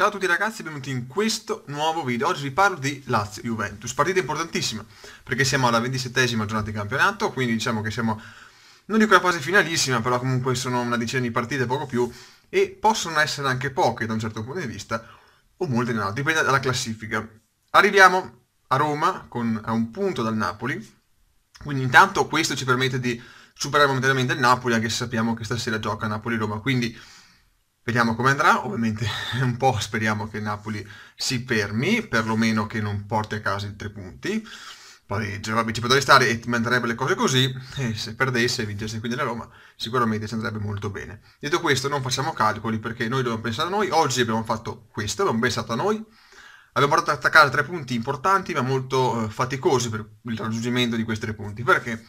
Ciao a tutti ragazzi e benvenuti in questo nuovo video. Oggi vi parlo di Lazio-Juventus, partita importantissima perché siamo alla 27esima giornata di campionato, quindi diciamo che siamo, non dico la fase finalissima, però comunque sono una decina di partite, poco più, e possono essere anche poche da un certo punto di vista, o molte no, dipende dalla classifica. Arriviamo a Roma con, a un punto dal Napoli, quindi intanto questo ci permette di superare momentaneamente il Napoli, anche se sappiamo che stasera gioca Napoli-Roma, quindi Vediamo come andrà, ovviamente un po' speriamo che Napoli si fermi, perlomeno che non porti a casa i tre punti. Pareggio, vabbè ci potrei stare e ti manderebbe le cose così, e se perdesse e vincesse quindi la Roma sicuramente ci andrebbe molto bene. Detto questo non facciamo calcoli perché noi dobbiamo pensare a noi, oggi abbiamo fatto questo, abbiamo pensato a noi, abbiamo portato a casa tre punti importanti ma molto eh, faticosi per il raggiungimento di questi tre punti, perché?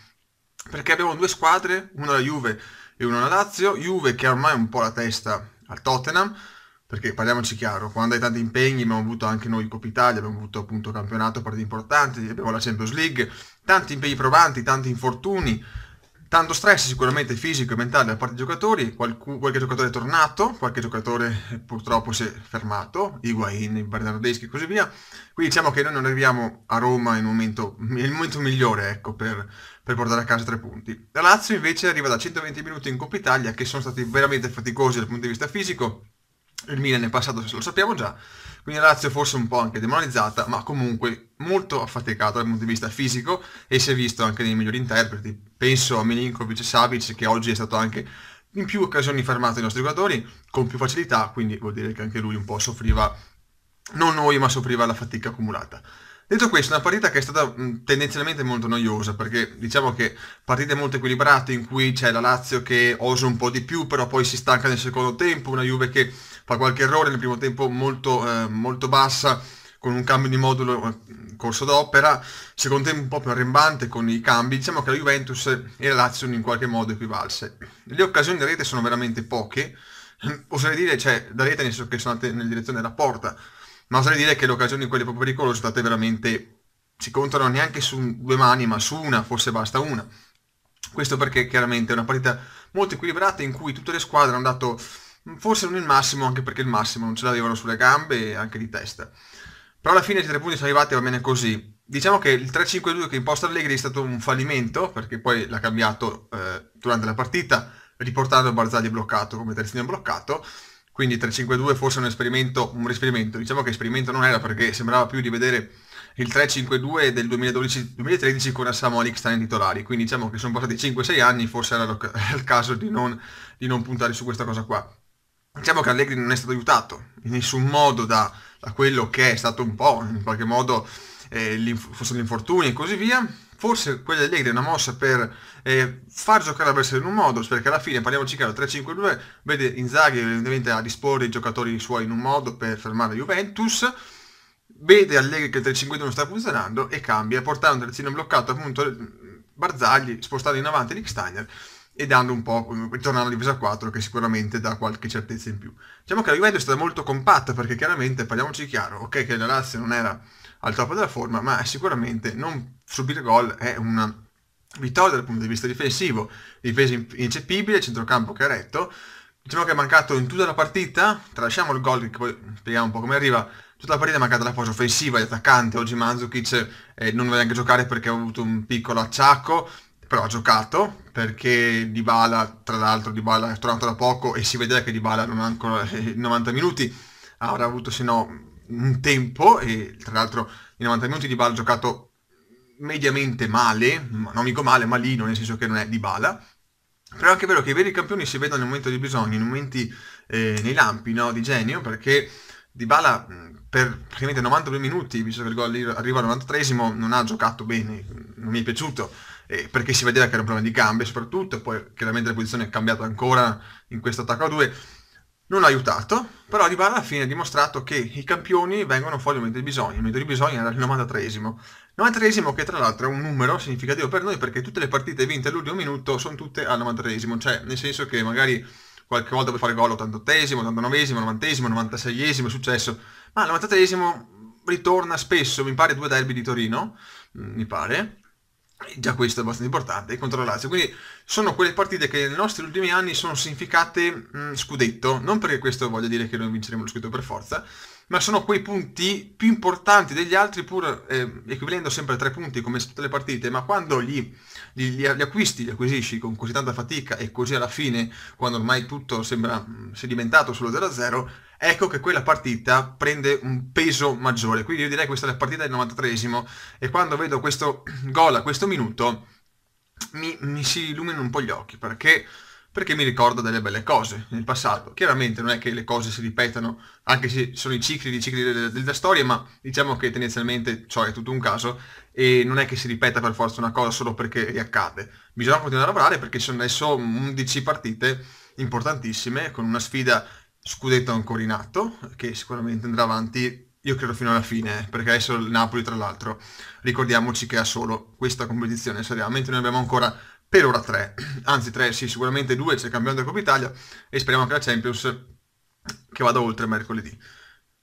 Perché abbiamo due squadre, una la Juve e una la Lazio, Juve che ha ormai un po' la testa al Tottenham, perché parliamoci chiaro, quando hai tanti impegni abbiamo avuto anche noi Coppa Italia, abbiamo avuto appunto campionato, partite importanti, abbiamo la Champions League, tanti impegni provanti, tanti infortuni, Tanto stress sicuramente fisico e mentale da parte dei giocatori, Qualc- qualche giocatore è tornato, qualche giocatore eh, purtroppo si è fermato, Higuain, Bernardeschi e così via. Quindi diciamo che noi non arriviamo a Roma nel momento, momento, migliore ecco, per, per, portare a casa tre punti. La Lazio invece arriva da 120 minuti in Coppa Italia che sono stati veramente faticosi dal punto di vista fisico, il Milan è passato, se lo sappiamo già, quindi la Lazio forse un po' anche demonizzata, ma comunque molto affaticata dal punto di vista fisico e si è visto anche nei migliori interpreti. Penso a Milinkovic e Savic che oggi è stato anche in più occasioni fermato i nostri giocatori con più facilità, quindi vuol dire che anche lui un po' soffriva, non noi, ma soffriva la fatica accumulata. Detto questo, una partita che è stata tendenzialmente molto noiosa, perché diciamo che partite molto equilibrate in cui c'è la Lazio che osa un po' di più, però poi si stanca nel secondo tempo, una Juve che fa qualche errore nel primo tempo molto, eh, molto bassa con un cambio di modulo eh, corso d'opera, secondo tempo un po' più arrembante con i cambi, diciamo che la Juventus e la Lazio in qualche modo equivalse. Le occasioni da rete sono veramente poche, oserei dire, cioè da rete nel senso che sono andate nella direzione della porta, ma oserei dire che le occasioni quelle proprio pericolose sono state veramente, si contano neanche su due mani, ma su una, forse basta una. Questo perché chiaramente è una partita molto equilibrata in cui tutte le squadre hanno dato Mm, forse non il massimo, anche perché il massimo non ce l'avevano sulle gambe e anche di testa. Però alla fine i tre punti sono arrivati va bene così. Diciamo che il 3-5-2 che imposta Allegri è stato un fallimento, perché poi l'ha cambiato eh, durante la partita, riportando Barzagli bloccato come terzino bloccato. Quindi 3-5-2 forse un esperimento, un esperimento, diciamo che esperimento non era perché sembrava più di vedere il 3-5-2 del 2012-2013 con Assamo Alikstein titolari, quindi diciamo che sono passati 5-6 anni, forse era il caso di non, di non puntare su questa cosa qua. Diciamo che Allegri non è stato aiutato in nessun modo da, da quello che è stato un po', in qualche modo, eh, forse l'infortunio e così via. Forse quella di Allegri è una mossa per eh, far giocare la Brescia in un modo, perché alla fine, parliamoci chiaro, 3-5-2 vede Inzaghi evidentemente a disporre i giocatori suoi in un modo per fermare Juventus, vede Allegri che il 3-5-2 non sta funzionando e cambia, portando il terzino bloccato appunto Barzagli, spostando in avanti Rick Steiner e dando un po', tornando a difesa 4 che sicuramente dà qualche certezza in più. Diciamo che la Juventus è stata molto compatta perché chiaramente, parliamoci chiaro, ok che la Lazio non era al top della forma, ma sicuramente non subire gol è una vittoria dal punto di vista difensivo, difesa ineccepibile, centrocampo che ha retto, diciamo che è mancato in tutta la partita, tralasciamo il gol che poi spieghiamo un po' come arriva, tutta la partita è mancata la fase offensiva, gli attaccanti, oggi Manzukic eh, non deve neanche giocare perché ha avuto un piccolo acciacco, però ha giocato perché Dybala, tra l'altro Dybala è tornato da poco e si vede che Dybala non ha ancora 90 eh, eh, minuti, avrà avuto se no un tempo e tra l'altro i 90 minuti Dybala ha giocato mediamente male, non dico male, malino, nel senso che non è Dybala, però è anche vero che i veri campioni si vedono nel momento di bisogno, in momenti eh, nei lampi no, di genio, perché Dybala per praticamente 92 minuti, visto che il gol arriva al 93 non ha giocato bene, non mi è piaciuto, eh, perché si vedeva che era un problema di gambe soprattutto, e poi chiaramente la posizione è cambiata ancora in questo attacco a due, non ha aiutato, però Dybala alla fine ha dimostrato che i campioni vengono fuori al momento di bisogno, il momento di bisogno era il 93esimo, 93esimo che tra l'altro è un numero significativo per noi perché tutte le partite vinte all'ultimo minuto sono tutte al 93esimo, cioè nel senso che magari qualche volta per fare gol 88esimo, 89esimo, 90esimo, 96esimo è successo, ma al 93esimo ritorna spesso, mi pare due derby di Torino, mm, mi pare, già questo è abbastanza importante, contro la Lazio. Quindi sono quelle partite che nei nostri ultimi anni sono significate mh, mm, scudetto, non perché questo voglia dire che noi vinceremo lo scudetto per forza, ma sono quei punti più importanti degli altri pur eh, equivalendo sempre a tre punti come tutte le partite, ma quando gli, li, li, acquisti, li acquisisci con così tanta fatica e così alla fine, quando ormai tutto sembra mm, sedimentato sullo 0-0, ecco che quella partita prende un peso maggiore. Quindi io direi che questa è la partita del 93esimo e quando vedo questo gol a questo minuto mi, mi si illuminano un po' gli occhi perché perché mi ricorda delle belle cose nel passato. Chiaramente non è che le cose si ripetano, anche se sono i cicli di cicli della, della storia, ma diciamo che tendenzialmente ciò cioè, è tutto un caso e non è che si ripeta per forza una cosa solo perché riaccade. Bisogna continuare a lavorare perché ci sono adesso 11 partite importantissime con una sfida scudetto ancora in atto che sicuramente andrà avanti io credo fino alla fine, perché adesso il Napoli tra l'altro ricordiamoci che ha solo questa competizione seriamente noi abbiamo ancora per ora tre, anzi tre sì, sicuramente due, c'è il campione della Coppa Italia e speriamo anche la Champions che vada oltre mercoledì.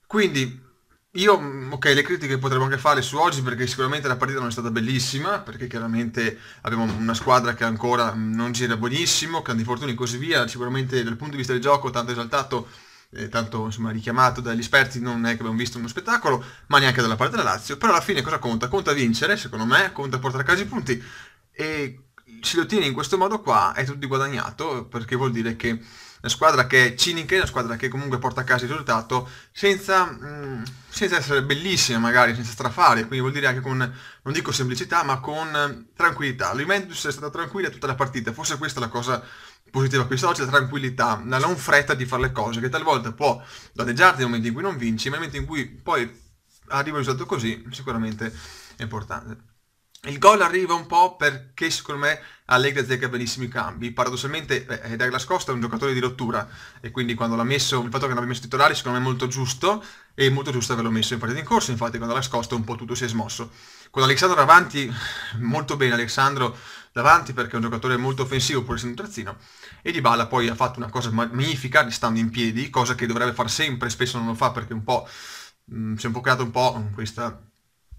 Quindi io, mm, ok, le critiche potremmo anche fare su oggi perché sicuramente la partita non è stata bellissima, perché chiaramente abbiamo una squadra che ancora mm, non gira buonissimo, che ha di fortuna e così via, sicuramente dal punto di vista del gioco tanto esaltato eh, tanto insomma, richiamato dagli esperti non è che abbiamo visto uno spettacolo ma neanche dalla parte della Lazio però alla fine cosa conta? conta vincere secondo me conta portare a casa i punti e se lo tieni in questo modo qua è tutto guadagnato perché vuol dire che la squadra che è cinica è una squadra che comunque porta a casa il risultato senza, mh, mm, senza essere bellissima magari, senza strafare, quindi vuol dire anche con, non dico semplicità, ma con tranquillità. La Juventus è stata tranquilla tutta la partita, forse questa è la cosa positiva quest'oggi, la tranquillità, la non fretta di fare le cose, che talvolta può danneggiarti nel momento in cui non vinci, ma nel momento in cui poi arriva il risultato così, sicuramente è importante. Il gol arriva un po' perché secondo me Allegri azzecca benissimo i cambi. Paradossalmente eh, eh Douglas Costa è un giocatore di rottura e quindi quando l'ha messo, il fatto che non l'abbia messo titolare secondo me è molto giusto e molto giusto averlo messo in partita in corso, infatti quando l'ha scosto un po' tutto si è smosso. Con Alessandro davanti, molto bene Alessandro davanti perché è un giocatore molto offensivo pur essendo un terzino e Di Balla poi ha fatto una cosa magnifica stando in piedi, cosa che dovrebbe fare sempre, spesso non lo fa perché un po' mh, mm, si è un po' creato un po' questa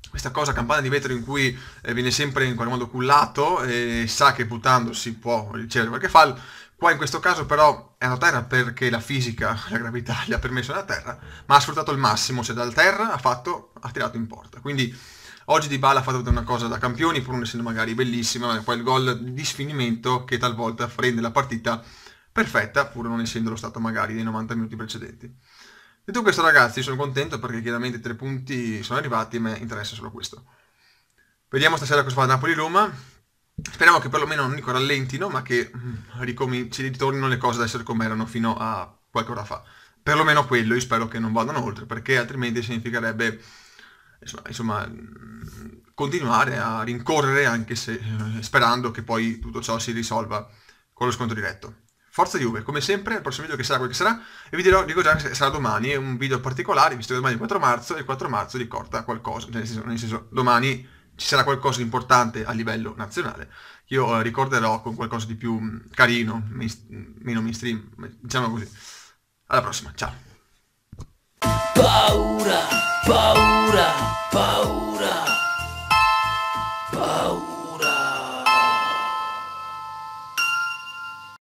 questa cosa campana di vetro in cui eh, viene sempre in qualche modo cullato e sa che buttando si può ricevere qualche fall. Qua in questo caso però è andato a terra perché la fisica, la gravità gli ha permesso andare a terra, ma ha sfruttato il massimo, cioè dal terra ha, fatto, ha tirato in porta. Quindi oggi Di Bala ha fatto una cosa da campioni, pur non essendo magari bellissima, ma poi il gol di sfinimento che talvolta rende la partita perfetta, pur non essendolo stato magari nei 90 minuti precedenti. Detto questo ragazzi sono contento perché chiaramente i tre punti sono arrivati e mi interessa solo questo. Vediamo stasera cosa fa Napoli-Roma. Speriamo che perlomeno non dico rallentino ma che mm, ci ritornino le cose ad essere come erano fino a qualche ora fa. Perlomeno quello io spero che non vadano oltre perché altrimenti significherebbe insomma, mm, continuare a rincorrere anche se eh, sperando che poi tutto ciò si risolva con lo scontro diretto forza Juve, come sempre, il prossimo video che sarà quel che sarà, e vi dirò, dico già che sarà domani, è un video particolare, visto che domani è il 4 marzo, e il 4 marzo ricorda qualcosa, cioè nel senso, nel senso domani ci sarà qualcosa di importante a livello nazionale, io eh, ricorderò con qualcosa di più mm, carino, main, mm, meno mainstream, diciamo così. Alla prossima, ciao! Paura, paura, paura, paura.